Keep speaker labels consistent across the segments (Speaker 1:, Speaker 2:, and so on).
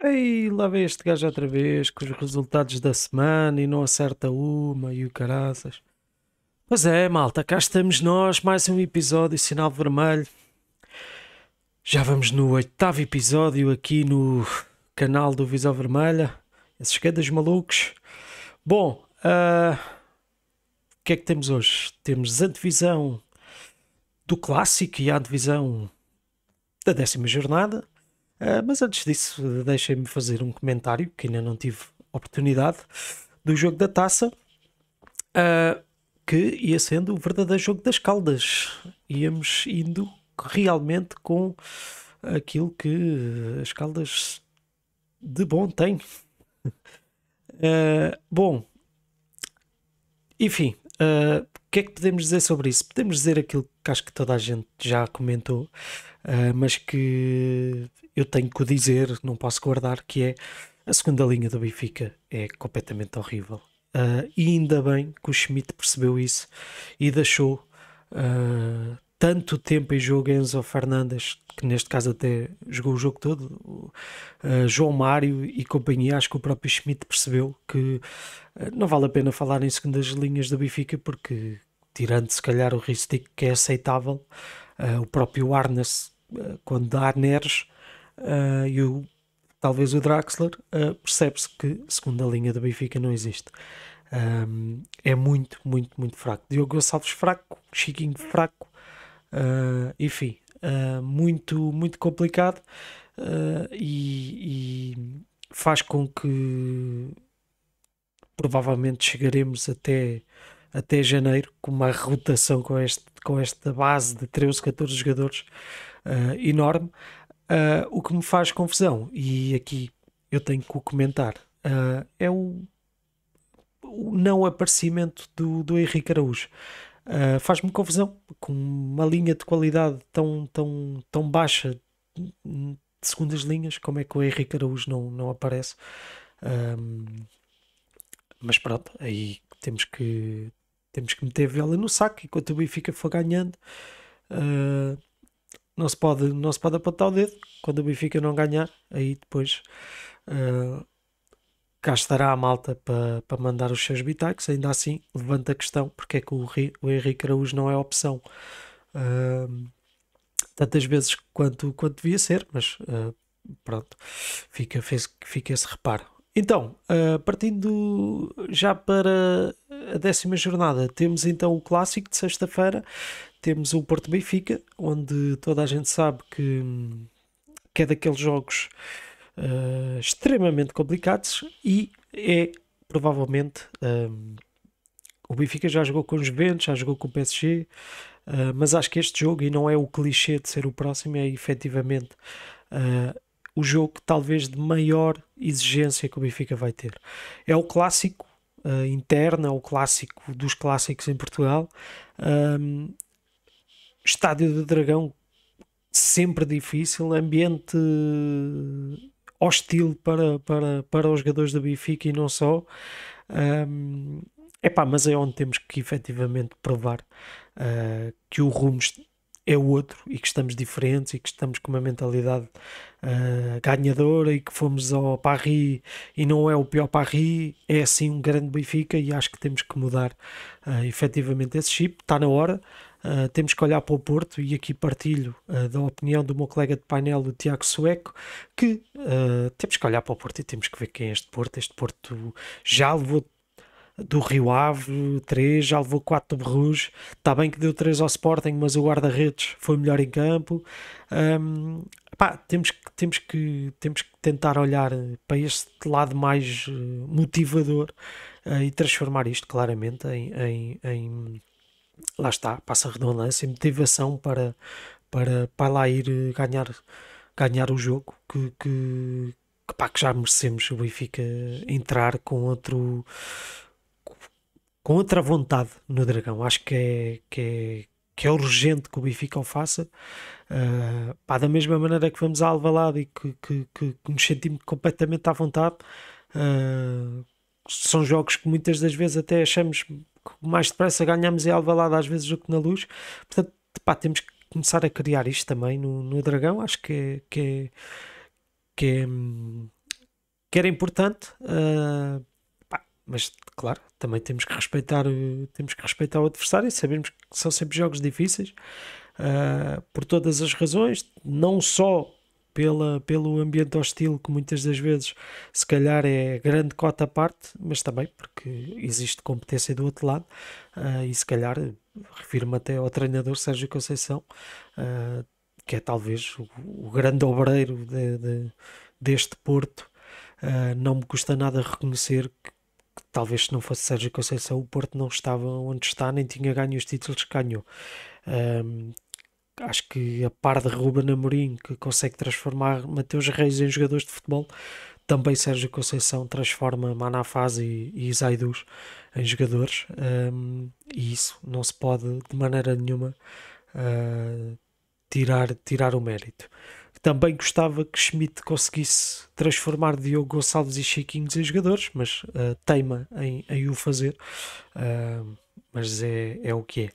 Speaker 1: Ei, lá vem este gajo outra vez com os resultados da semana e não acerta uma e o caraças. Pois é, malta, cá estamos nós, mais um episódio Sinal Vermelho. Já vamos no oitavo episódio aqui no canal do Visão Vermelha. Esses quedas malucos. Bom, uh, o que é que temos hoje? Temos a divisão do clássico e a divisão da décima jornada. Eh, mas antes disso, deixem-me fazer um comentário que ainda não tive oportunidade do jogo da taça. Uh, que ia sendo o verdadeiro jogo das caldas. Íamos indo realmente com aquilo que eh, as caldas de bom têm. Uh, bom, enfim, o uh, que é que podemos dizer sobre isso? Podemos dizer aquilo que acho que toda a gente já comentou, uh, mas que eu tenho que o dizer, não posso guardar, que é a segunda linha do Benfica é completamente horrível. Uh, e ainda bem que o Schmidt percebeu isso e deixou uh, tanto tempo em jogo Enzo Fernandes, que neste caso até jogou o jogo todo, uh, João Mário e companhia. Acho que o próprio Schmidt percebeu que não vale a pena falar em segundas linhas do Benfica, porque tirando se calhar o Ristic, que é aceitável, o próprio Arnes, quando dá Neres uh, e o, talvez o Draxler, uh, percebe-se que segunda linha do Benfica não existe. Um, é muito, muito, muito fraco. Diogo Gonçalves fraco, Chiquinho fraco, uh, enfim, uh, muito, muito complicado uh, e, e, faz com que provavelmente chegaremos até, até janeiro com uma rotação com, este, com esta base de 13, 14 jogadores enorme. Uh, o que me faz confusão, e aqui eu tenho que o comentar, uh, é o, o, não aparecimento do, do Henrique Araújo. Uh, Faz-me confusão com uma linha de qualidade tão, tão, tão baixa de segundas linhas, como é que o Henrique Araújo não, não aparece. mas pronto, aí temos que, temos que meter vela no saco enquanto o Benfica for ganhando não se pode, não se pode apontar o dedo. Quando o Benfica não ganhar, aí depois uh, cá estará a malta para pa mandar os seus bitacos. Ainda assim, levanta a questão porque é que o, o Henrique Araújo não é opção uh, tantas vezes quanto, quanto devia ser, mas uh, pronto, fica, fez, fica esse reparo. Então, eh, partindo já para a décima jornada, temos então o clássico de sexta-feira temos o Porto Benfica, onde toda a gente sabe que, que é daqueles jogos uh, extremamente complicados e é provavelmente. Um, ah, o Benfica já jogou com os Juventus, já jogou com o PSG, uh, ah, mas acho que este jogo, e não é o clichê de ser o próximo, é efetivamente uh, o jogo talvez de maior exigência que o Benfica vai ter. É o clássico uh, interno, é o clássico dos clássicos em Portugal. Um, Estádio do Dragão, sempre difícil, ambiente eh, hostil para, para, para os jogadores da Benfica e não só. Um, epá, mas é onde temos que efetivamente provar uh, que o rumo é o outro e que estamos diferentes e que estamos com uma mentalidade uh, ganhadora e que fomos ao Paris e não é o pior Paris, é assim um grande Benfica e acho que temos que mudar uh, efetivamente esse chip, está na hora. Ah, temos que olhar para o Porto e aqui partilho uh, da opinião do meu colega de painel, o Tiago Sueco, que uh, temos que olhar para o Porto e temos que ver quem é este Porto. Este Porto já levou do Rio Ave 3, já levou 4 do Bruges. Está bem que deu 3 ao Sporting, mas o guarda-redes foi melhor em campo. Um, pá, temos, que, temos, que, temos que tentar olhar para este lado mais eh, motivador eh, e transformar isto claramente em, em, em lá está, passa a redundância, motivação para, para, para lá ir eh, ganhar, ganhar o jogo que, que, que, pá, que já merecemos o Benfica entrar com outro com outra vontade no Dragão. Acho que é, que é, que é urgente que o Benfica o faça. Uh, pá, da mesma maneira que vamos à Alvalade e que, que, que, que nos sentimos completamente à vontade. Uh, são jogos que muitas das vezes até achamos mais depressa ganhamos em é Alvalade às vezes do que na luz. Portanto, pá, temos que começar a criar isto também no, no Dragão. Acho que, é, que, é, que, hum, que era importante. Uh, pá, mas, claro, também temos que respeitar temos que respeitar o adversário. Sabemos que são sempre jogos difíceis. Uh, por todas as razões, não só pela, pelo ambiente hostil, que muitas das vezes, se calhar, é grande cota à parte, mas também porque existe competência do outro lado uh, e, se calhar, refiro-me até ao treinador Sérgio Conceição, uh, que é talvez o, o grande obreiro de, de, deste Porto. Uh, não me custa nada reconhecer que, talvez se não fosse Sérgio Conceição o Porto não estava onde está nem tinha ganho os títulos que ganhou acho que a par de Ruben Amorim, que consegue transformar Mateus Reis em jogadores de futebol, também Sérgio Conceição transforma Manafaz e, e Zaidus em jogadores, um, e isso não se pode de maneira nenhuma uh, tirar, tirar o mérito. Também gostava que Schmidt conseguisse transformar Diogo Gonçalves e Chiquinhos em jogadores, mas uh, teima em, em o fazer. Uh, mas é, é o que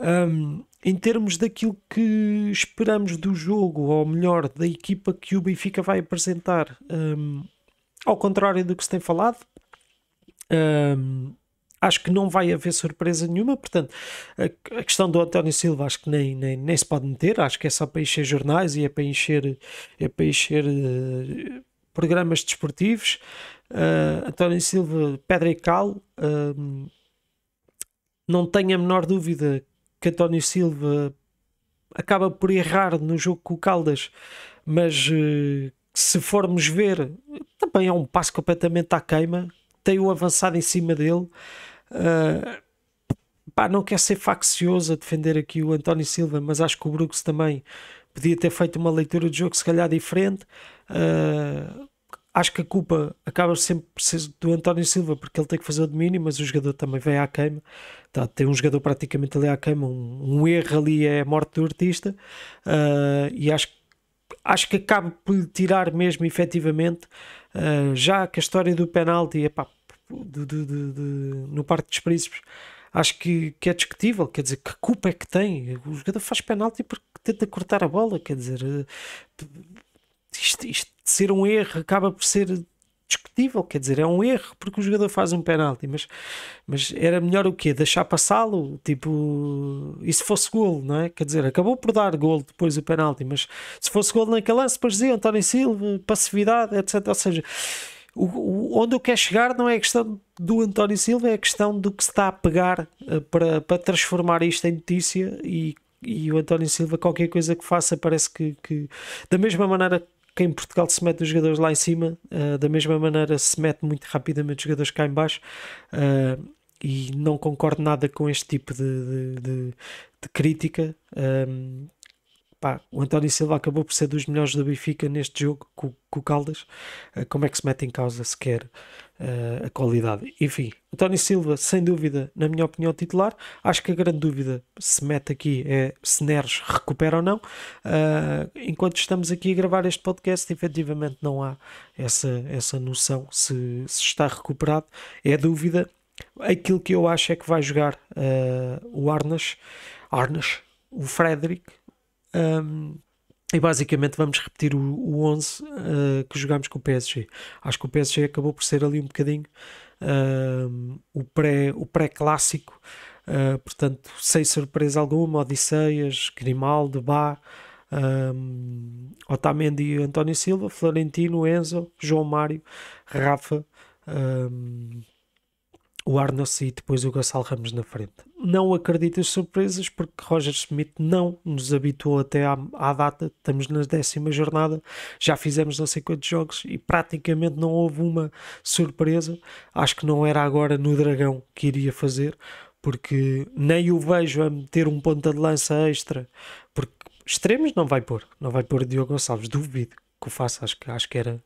Speaker 1: é. Um, em termos daquilo que esperamos do jogo, ou melhor, da equipa que o Benfica vai apresentar, um, ao contrário do que se tem falado, um, acho que não vai haver surpresa nenhuma. Portanto, a, a, questão do António Silva acho que nem, nem, nem se pode meter, acho que é só para encher jornais e é para encher, é para encher uh, programas desportivos. Uh, António Silva, Pedra e Cal. Uh, não tenho a menor dúvida que António Silva acaba por errar no jogo com o Caldas, mas eh, se formos ver, também é um passo completamente à queima, tem o avançado em cima dele. Uh, pá, não quer ser faccioso a defender aqui o António Silva, mas acho que o Brooks também podia ter feito uma leitura de jogo se calhar diferente. Uh, acho que a culpa acaba sempre por ser do António Silva, porque ele tem que fazer o domínio, mas o jogador também vem à queima. Tá, tem um jogador praticamente ali à queima, um, um erro ali é a morte do artista, uh, e acho, acho que acaba por lhe tirar mesmo, efetivamente, uh, já que a história do penalti, no Parque dos Príncipes, acho que, que é discutível, quer dizer, que culpa é que tem? O jogador faz penalti porque tenta cortar a bola, quer dizer isto, isto ser um erro acaba por ser discutível, quer dizer, é um erro porque o jogador faz um penalti, mas, mas era melhor o quê? Deixar passá-lo? Tipo, e se fosse golo, não é? Quer dizer, acabou por dar golo depois o penalti, mas se fosse golo naquele lance, depois dizia António Silva, passividade, etc. Ou seja, o, o, onde eu quero chegar não é a questão do António Silva, é a questão do que se está a pegar eh, para, para transformar isto em notícia e e o António Silva, qualquer coisa que faça, parece que, que da mesma maneira que em Portugal se mete os jogadores lá em cima, uh, da mesma maneira se mete muito rapidamente os jogadores cá em baixo. Uh, e não concordo nada com este tipo de, de, de, de crítica. Um, ehm, pá, o António Silva acabou por ser dos melhores do Benfica neste jogo com, o Caldas. Uh, como é que se mete em causa sequer uh, a qualidade. Enfim, Tony Silva, sem dúvida, na minha opinião, titular. Acho que a grande dúvida se mete aqui é se Neres recupera ou não. Uh, enquanto estamos aqui a gravar este podcast, efetivamente não há essa, essa noção se, se está recuperado. É dúvida. Aquilo que eu acho é que vai jogar uh, o Arnas, Arnas, o Frederick. Um, ehm, e basicamente vamos repetir o, o 11 uh, eh, que jogámos com o PSG. Acho que o PSG acabou por ser ali um bocadinho uh, o pré-clássico. O pré -clássico, uh, eh, portanto, sem surpresa alguma, Odisseias, Grimaldo, Bá, um, Otamendi, António Silva, Florentino, Enzo, João Mário, Rafa, um, o Arnaucy e depois o Gonçalo Ramos na frente. Não acredito em surpresas porque Roger Smith não nos habituou até à, à, data, estamos na décima jornada, já fizemos não sei quantos jogos e praticamente não houve uma surpresa. Acho que não era agora no Dragão que iria fazer, porque nem o vejo a meter um ponta de lança extra, porque extremos não vai pôr, não vai pôr Diogo Gonçalves, duvido que o faça, acho que, acho que era,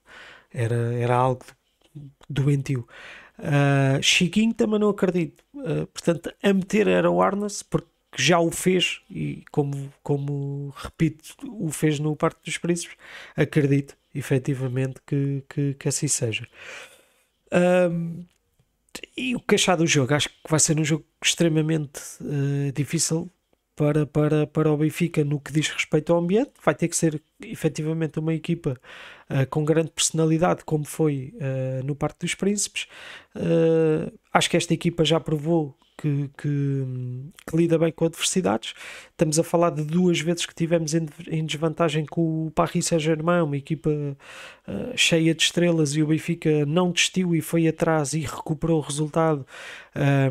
Speaker 1: era, era algo doentio. Ah, Chiquinho também não acredito. Uh, portanto, a meter era o Arnas, porque já o fez e, como, como repito, o fez no Parque dos Príncipes. Acredito, efetivamente, que, que, que assim seja. Um, ah, e o que achar do jogo? Acho que vai ser um jogo extremamente uh, difícil para, para, para o Benfica no que diz respeito ao ambiente. Vai ter que ser efetivamente uma equipa uh, com grande personalidade, como foi uh, no Parque dos Príncipes. Uh, acho que esta equipa já provou que, que, que, lida bem com adversidades. Estamos a falar de duas vezes que tivemos em, em desvantagem com o Paris Saint-Germain, uma equipa uh, cheia de estrelas, e o Benfica não desistiu e foi atrás e recuperou o resultado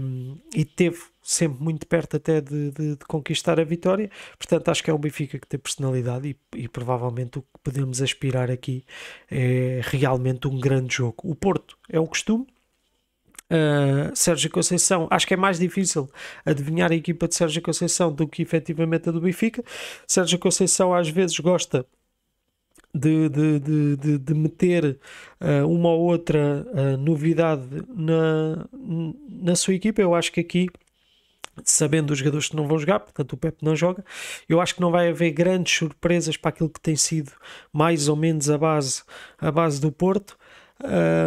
Speaker 1: um, e teve sempre muito perto até de, de, de, conquistar a vitória. Portanto, acho que é um Benfica que tem personalidade e, e, provavelmente o que podemos aspirar aqui é realmente um grande jogo. O Porto é o costume. Uh, Sérgio Conceição, acho que é mais difícil adivinhar a equipa de Sérgio Conceição do que efetivamente a do Benfica. Sérgio Conceição às vezes gosta de, de, de, de, meter uh, uma ou outra uh, novidade na, na sua equipa. Eu acho que aqui sabendo os jogadores que não vão jogar, portanto o Pep não joga, eu acho que não vai haver grandes surpresas para aquilo que tem sido mais ou menos a base, a base do Porto.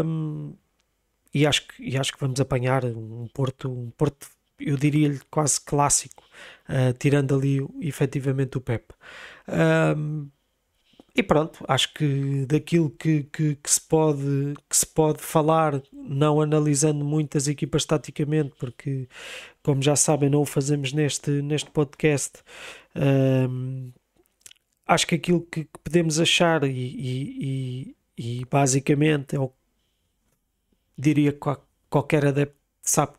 Speaker 1: Um, e acho, que, e acho que vamos apanhar um Porto, um Porto eu diria-lhe quase clássico, uh, tirando ali efetivamente o Pep. Um, e pronto, acho que daquilo que, que, que, se pode, que se pode falar, não analisando muito as equipas taticamente, porque, como já sabem, não o fazemos neste, neste podcast, hum, acho que aquilo que, que podemos achar, e, e, e, e basicamente é o diria que qualquer adepto sabe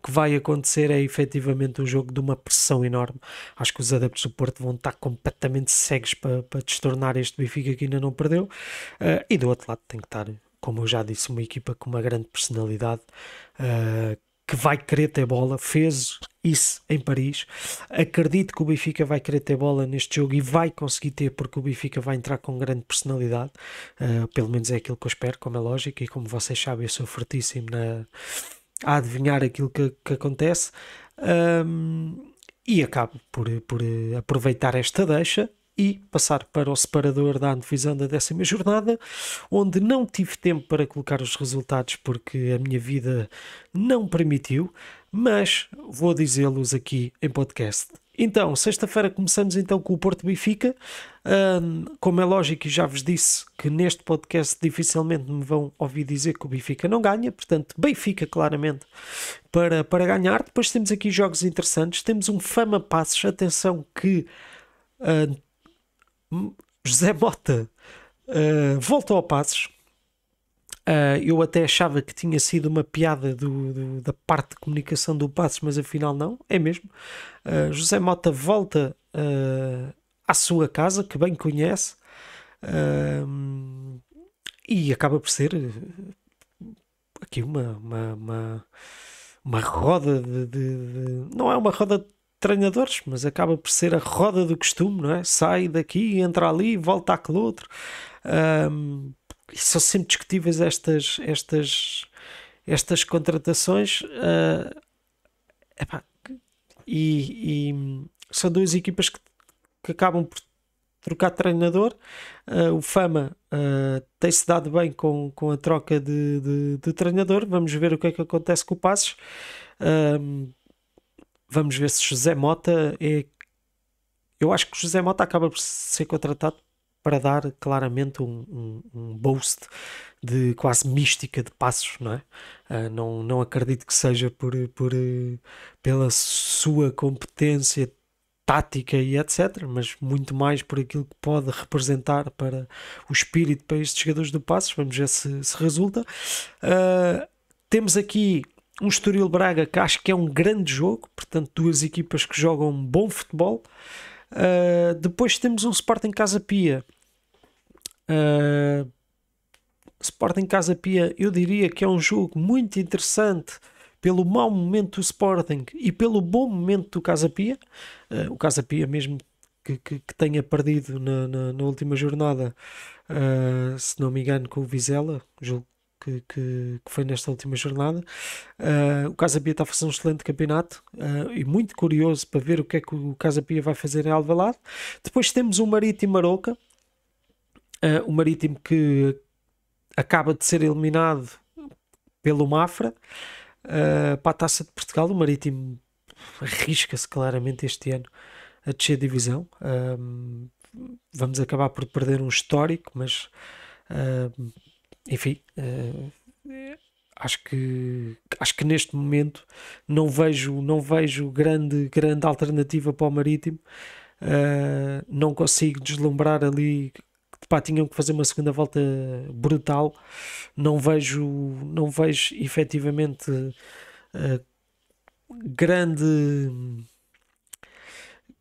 Speaker 1: que vai acontecer é efetivamente um jogo de uma pressão enorme. Acho que os adeptos do Porto vão estar completamente cegos para, para destornar este Benfica que ainda não perdeu. Uh, e do outro lado tem que estar, como eu já disse, uma equipa com uma grande personalidade. Uh, que vai querer ter bola, fez isso em Paris. Acredito que o Benfica vai querer ter bola neste jogo e vai conseguir ter, porque o Benfica vai entrar com grande personalidade. Uh, pelo menos é aquilo que eu espero, como é lógico, e como vocês sabem, eu sou fortíssimo na a adivinhar aquilo que, que acontece. Um, e acabo por, por eh, aproveitar esta deixa e passar para o separador da antevisão da décima jornada, onde não tive tempo para colocar os resultados porque a minha vida não permitiu, mas vou dizê-los aqui em podcast. Então, sexta-feira começamos então com o Porto Bifica. Um, como é lógico, e já vos disse que neste podcast dificilmente me vão ouvir dizer que o Bifica não ganha, portanto, Benfica claramente para, para ganhar. Depois temos aqui jogos interessantes. Temos um Fama Passos. Atenção que uh, José Mota uh, voltou ao Passos Uh, eu até achava que tinha sido uma piada do, do, da parte de comunicação do Passos, mas afinal não, é mesmo. Uh, José Mota volta uh, à sua casa, que bem conhece, e acaba por ser aqui uma, uma, uma, uma roda de, de, de, Não é uma roda de treinadores, mas acaba por ser a roda do costume, não é? Sai daqui, entra ali, volta àquele outro. Um, são sempre discutíveis estas, estas, estas contratações. Uh, epá, e, e, são duas equipas que, que acabam por trocar de treinador. Uh, o Fama uh, tem-se dado bem com, com a troca de, de, de, treinador. Vamos ver o que é que acontece com o Passos. Uh, vamos ver se José Mota é. Eu acho que José Mota acaba por ser contratado para dar claramente um, um, um boost de quase mística de passos, não é? Uh, não, não acredito que seja por, por, eh, pela sua competência tática e etc, mas muito mais por aquilo que pode representar para o espírito para estes jogadores do Passos, vamos ver se, se resulta. Uh, temos aqui um Estoril Braga que acho que é um grande jogo, portanto duas equipas que jogam bom futebol, ah, depois temos um Sporting Casa Pia. Uh, Sporting Casa Pia, eu diria que é um jogo muito interessante pelo mau momento do Sporting e pelo bom momento do Casa Pia. Uh, o Casa Pia, mesmo que, que, que tenha perdido na, na, na última jornada, uh, se não me engano, com o Vizela, que, que, que, foi nesta última jornada. Uh, o Casa Pia está a fazer um excelente campeonato uh, e muito curioso para ver o que é que o Casa Pia vai fazer em Alvalade. Depois temos o Marítimo Maroca uh, ah, o Marítimo que acaba de ser eliminado pelo Mafra para a Taça de Portugal. O Marítimo arrisca-se claramente este ano a descer divisão. vamos acabar por perder um histórico, mas enfim, uh, acho que acho que neste momento não vejo não vejo grande grande alternativa para o Marítimo. Uh, não consigo deslumbrar ali pá, tinham que fazer uma segunda volta brutal. Não vejo, não vejo efetivamente uh, grande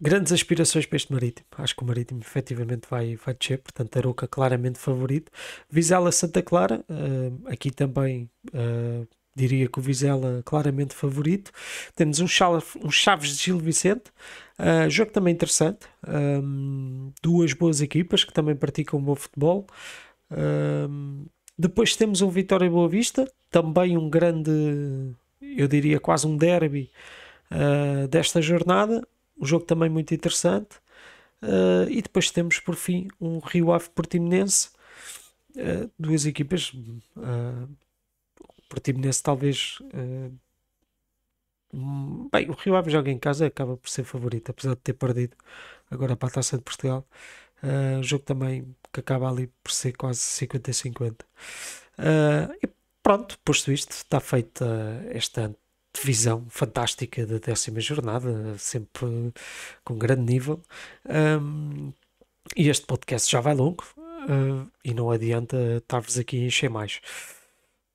Speaker 1: grandes aspirações para este Marítimo. Acho que o Marítimo efetivamente vai, vai descer, portanto, Aroca claramente favorito. Vizela Santa Clara, uh, aqui também uh, diria que o Vizela claramente favorito. Temos um, um Chaves de Gil Vicente, uh, jogo também interessante. Um, duas boas equipas que também praticam um bom futebol. Um, depois temos um Vitória Boa Vista, também um grande, eu diria quase um derby desta jornada um jogo também muito interessante. Uh, e depois temos, por fim, um Rio Ave Portimonense. Uh, duas equipas. Uh, eh, o Portimonense, talvez. bem, o Rio Ave joga em casa acaba por ser favorito, apesar de ter perdido agora para a taça de Portugal. Uh, jogo também que acaba ali por ser quase 50-50. e pronto, posto isto, está feita esta visão fantástica da décima jornada, sempre com grande nível. Um, e este podcast já vai longo uh, e não adianta estar-vos aqui a encher mais.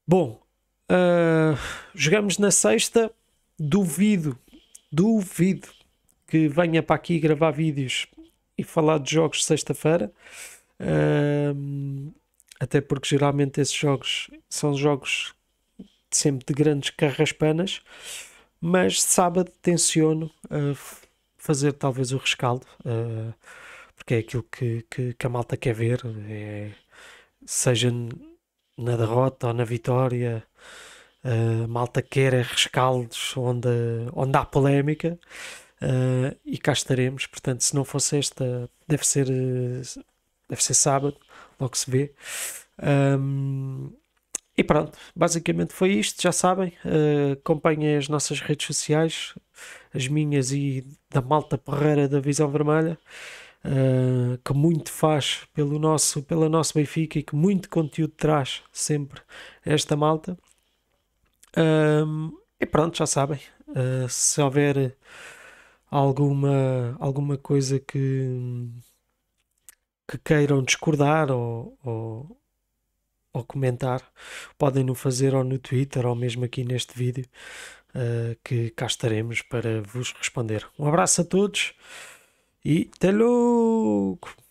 Speaker 1: Bom, uh, jogamos na sexta. Duvido, duvido que venha para aqui gravar vídeos e falar de jogos sexta-feira. Uh, até porque geralmente esses jogos são jogos sempre de grandes carraspanas, mas sábado tenciono eh, fazer talvez o rescaldo, uh, porque é aquilo que, que, que, a malta quer ver, é, seja na derrota ou na vitória, uh, eh, a malta quer é rescaldos onde, onde há polémica. Uh, e cá estaremos. Portanto, se não fosse esta, deve ser, deve ser sábado, logo se vê. Um, e pronto, basicamente foi isto. Já sabem, uh, acompanhem as nossas redes sociais, as minhas e da Malta Perreira da Visão Vermelha, uh, que muito faz pelo nosso, pela nosso Benfica e que muito conteúdo traz sempre esta Malta. e pronto, já sabem, uh, se houver alguma, alguma coisa que, que queiram discordar ou, ou ou comentar, podem no fazer ou no Twitter ou mesmo aqui neste vídeo, uh, que cá estaremos para vos responder. Um abraço a todos e até logo!